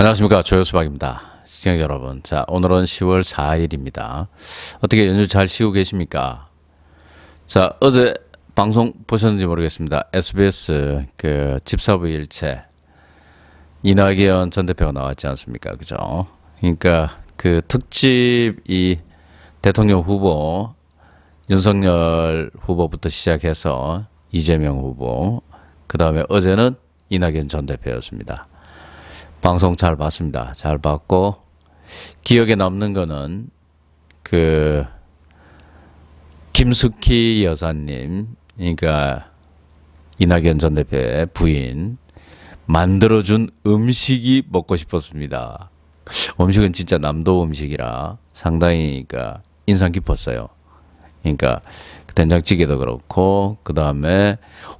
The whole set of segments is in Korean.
안녕하십니까 조효수박입니다. 시청자 여러분, 자 오늘은 10월 4일입니다. 어떻게 연주잘 쉬고 계십니까? 자 어제 방송 보셨는지 모르겠습니다. SBS 그 집사부 일체 이낙연 전 대표가 나왔지 않습니까? 그죠? 그러니까 그 특집 이 대통령 후보 윤석열 후보부터 시작해서 이재명 후보 그다음에 어제는 이낙연 전 대표였습니다. 방송 잘 봤습니다. 잘 봤고 기억에 남는 거는 그 김숙희 여사님 그러니까 이낙연 전 대표의 부인 만들어준 음식이 먹고 싶었습니다. 음식은 진짜 남도 음식이라 상당히 그러니까 인상 깊었어요. 그러니까 된장찌개도 그렇고 그 다음에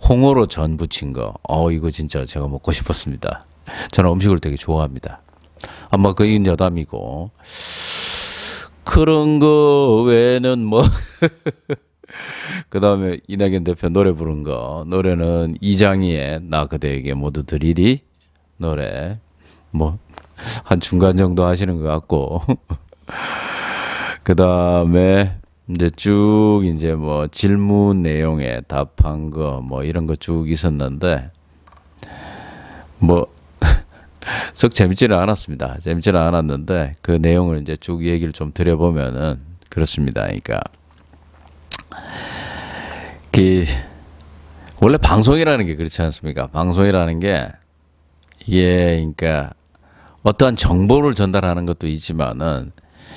홍어로 전 부친 거. 어 이거 진짜 제가 먹고 싶었습니다. 저는 음식을 되게 좋아합니다. 아마 그인 여담이고 그런 거 외에는 뭐 그다음에 이낙연 대표 노래 부른 거 노래는 이장희의 나 그대에게 모두 드리리 노래 뭐한 중간 정도 하시는 것 같고. 그 다음에 이제 쭉 이제 뭐 질문 내용에 답한 거 뭐 이런 거 쭉 있었는데 뭐 썩 재밌지는 않았습니다. 재밌지는 않았는데 그 내용을 이제 쭉 얘기를 좀 드려보면은 그렇습니다. 그러니까 그 원래 방송이라는 게 그렇지 않습니까? 방송이라는 게 이게 그러니까 어떠한 정보를 전달하는 것도 있지만은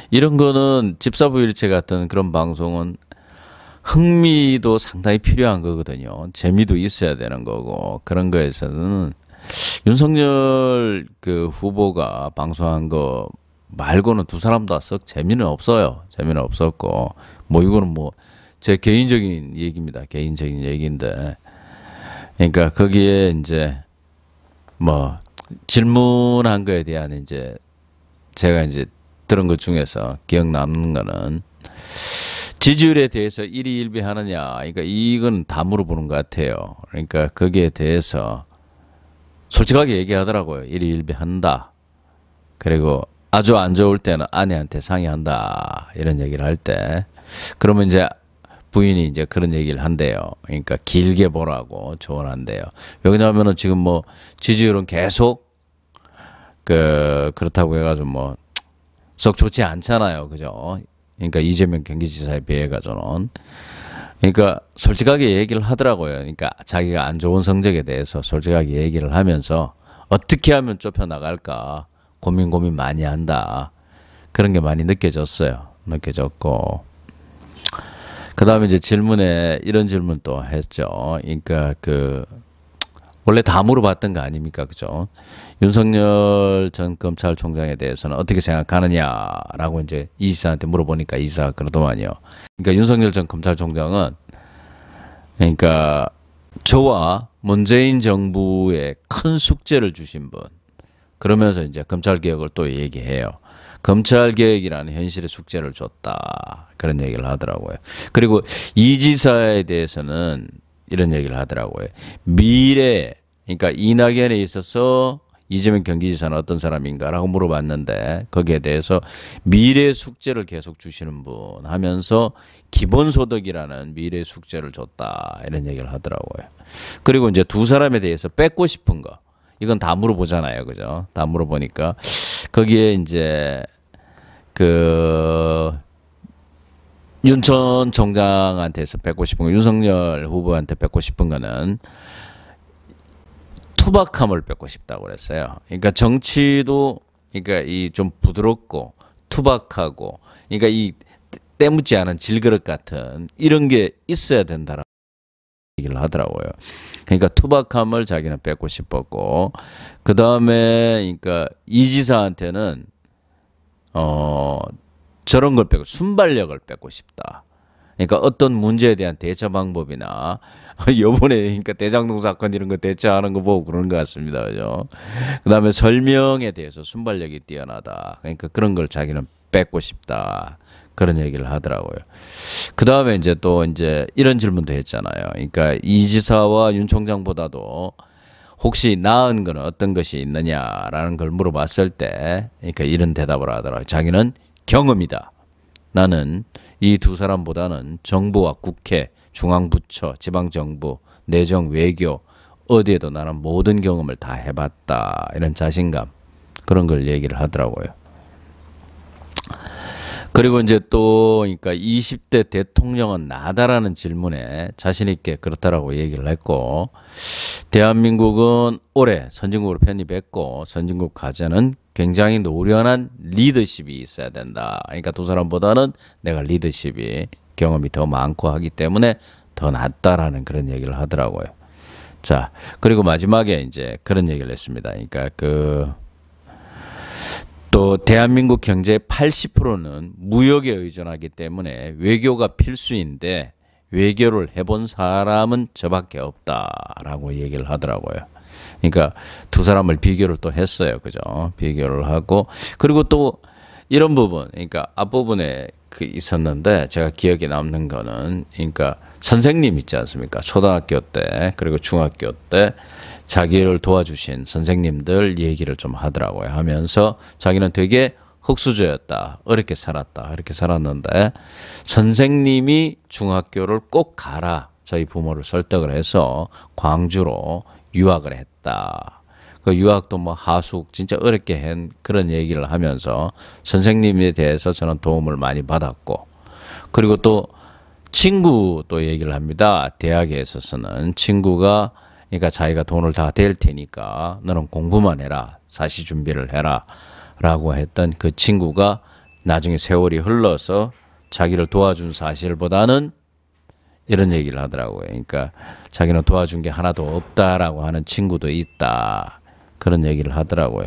이런 거는 집사부 일체 같은 그런 방송은 흥미도 상당히 필요한 거거든요. 재미도 있어야 되는 거고 그런 거에서는 윤석열 그 후보가 방송한 거 말고는 두 사람 다 썩 재미는 없어요. 재미는 없었고 뭐 이거는 뭐 제 개인적인 얘기입니다. 개인적인 얘기인데 그러니까 거기에 이제 뭐 질문한 거에 대한 이제 제가 이제 들은 것 중에서 기억 남는 거는 지지율에 대해서 1위 1비 하느냐. 그러니까 이건 다 물어보는 것 같아요. 그러니까 거기에 대해서 솔직하게 얘기하더라고요. 1위 1비 한다. 그리고 아주 안 좋을 때는 아내한테 상의한다. 이런 얘기를 할 때. 그러면 이제 부인이 이제 그런 얘기를 한대요. 그러니까 길게 보라고 조언한대요. 왜냐하면은 지금 뭐 지지율은 계속 그 그렇다고 해가지고 뭐 썩 좋지 않잖아요. 그죠? 그러니까 이재명 경기지사에 비해가지고는 그러니까 솔직하게 얘기를 하더라고요. 그러니까 자기가 안 좋은 성적에 대해서 솔직하게 얘기를 하면서 어떻게 하면 좁혀 나갈까 고민 고민 많이 한다. 그런 게 많이 느껴졌어요. 느껴졌고 그 다음에 이제 질문에 이런 질문 또 했죠. 그러니까 그 원래 다 물어봤던 거 아닙니까? 그죠? 윤석열 전 검찰총장에 대해서는 어떻게 생각하느냐라고 이제 이지사한테 물어보니까 이지사가 그러더만요. 그러니까 윤석열 전 검찰총장은 그러니까 저와 문재인 정부에 큰 숙제를 주신 분 그러면서 이제 검찰개혁을 또 얘기해요. 검찰 개혁이라는 현실의 숙제를 줬다. 그런 얘기를 하더라고요. 그리고 이 지사에 대해서는 이런 얘기를 하더라고요. 미래, 그러니까 이낙연에 있어서 이재명 경기지사는 어떤 사람인가라고 물어봤는데 거기에 대해서 미래 숙제를 계속 주시는 분 하면서 기본소득이라는 미래 숙제를 줬다 이런 얘기를 하더라고요. 그리고 이제 두 사람에 대해서 뺏고 싶은 거 이건 다 물어보잖아요, 그죠? 다 물어보니까 거기에 이제 그 윤천 총장한테서 뵙고 싶은 거, 윤석열 후보한테 뵙고 싶은 거는 투박함을 뵙고 싶다고 그랬어요. 그러니까 정치도 그러니까 이 좀 부드럽고 투박하고 그러니까 이 때묻지 않은 질그릇 같은 이런 게 있어야 된다라고 얘기를 하더라고요. 그러니까 투박함을 자기는 뺏고 싶었고 그 다음에 그러니까 이 지사한테는 어, 저런 걸 빼고 순발력을 뺏고 싶다. 그러니까 어떤 문제에 대한 대처 방법이나 요번에 그러니까 대장동 사건 이런 거 대처하는 거 보고 그런 것 같습니다. 그죠? 그다음에 설명에 대해서 순발력이 뛰어나다. 그러니까 그런 걸 자기는 뺏고 싶다. 그런 얘기를 하더라고요. 그 다음에 이제 또 이제 이런 질문도 했잖아요. 그러니까 이 지사와 윤 총장보다도 혹시 나은 건 어떤 것이 있느냐라는 걸 물어봤을 때 그러니까 이런 대답을 하더라고요. 자기는 경험이다. 나는 이 두 사람보다는 정부와 국회, 중앙부처, 지방정부, 내정, 외교 어디에도 나는 모든 경험을 다 해봤다. 이런 자신감 그런 걸 얘기를 하더라고요. 그리고 이제 또 그러니까 20대 대통령은 나다라는 질문에 자신 있게 그렇다라고 얘기를 했고 대한민국은 올해 선진국으로 편입했고 선진국 과제는 굉장히 노련한 리더십이 있어야 된다. 그러니까 두 사람보다는 내가 리더십이 경험이 더 많고 하기 때문에 더 낫다라는 그런 얘기를 하더라고요. 자, 그리고 마지막에 이제 그런 얘기를 했습니다. 그러니까 그 또 대한민국 경제의 80%는 무역에 의존하기 때문에 외교가 필수인데 외교를 해본 사람은 저밖에 없다라고 얘기를 하더라고요. 그러니까 두 사람을 비교를 또 했어요. 그죠? 비교를 하고 그리고 또 이런 부분, 그러니까 앞부분에 그 있었는데 제가 기억에 남는 거는 그러니까 선생님 있지 않습니까? 초등학교 때 그리고 중학교 때 자기를 도와주신 선생님들 얘기를 좀 하더라고요. 하면서 자기는 되게 흙수저였다. 어렵게 살았다. 이렇게 살았는데 선생님이 중학교를 꼭 가라. 저희 부모를 설득을 해서 광주로 유학을 했다. 그 유학도 뭐 하숙 진짜 어렵게 한 그런 얘기를 하면서 선생님에 대해서 저는 도움을 많이 받았고 그리고 또 친구 도 얘기를 합니다. 대학에 있어서는 친구가 그러니까 자기가 돈을 다 댈 테니까 너는 공부만 해라. 사시 준비를 해라. 라고 했던 그 친구가 나중에 세월이 흘러서 자기를 도와준 사실보다는 이런 얘기를 하더라고요. 그러니까 자기는 도와준 게 하나도 없다라고 하는 친구도 있다. 그런 얘기를 하더라고요.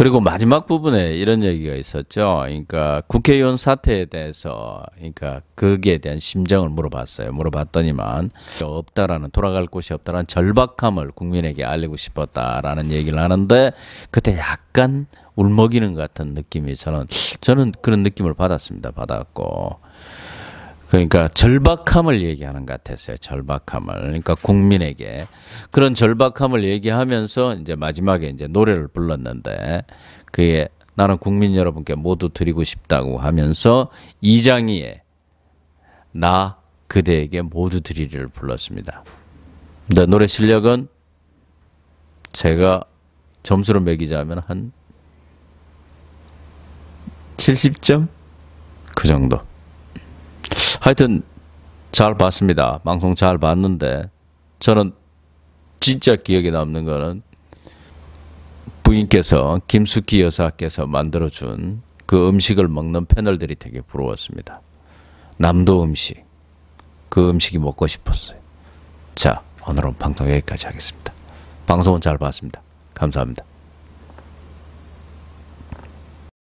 그리고 마지막 부분에 이런 얘기가 있었죠. 그러니까 국회의원 사태에 대해서 그러니까 거기에 대한 심정을 물어봤어요. 물어봤더니만 없다라는 돌아갈 곳이 없다라는 절박함을 국민에게 알리고 싶었다라는 얘기를 하는데 그때 약간 울먹이는 같은 느낌이 저는 저는 그런 느낌을 받았습니다. 받았고 그러니까 절박함을 얘기하는 것 같았어요. 절박함을. 그러니까 국민에게 그런 절박함을 얘기하면서 이제 마지막에 이제 노래를 불렀는데 그게 나는 국민 여러분께 모두 드리고 싶다고 하면서 이장희의 나 그대에게 모두 드리리를 불렀습니다. 근데 노래 실력은 제가 점수로 매기자면 한 70점? 그 정도. 하여튼 잘 봤습니다. 방송 잘 봤는데 저는 진짜 기억에 남는 거는 부인께서 김숙희 여사께서 만들어준 그 음식을 먹는 패널들이 되게 부러웠습니다. 남도 음식 그 음식이 먹고 싶었어요. 자 오늘은 방송 여기까지 하겠습니다. 방송은 잘 봤습니다. 감사합니다.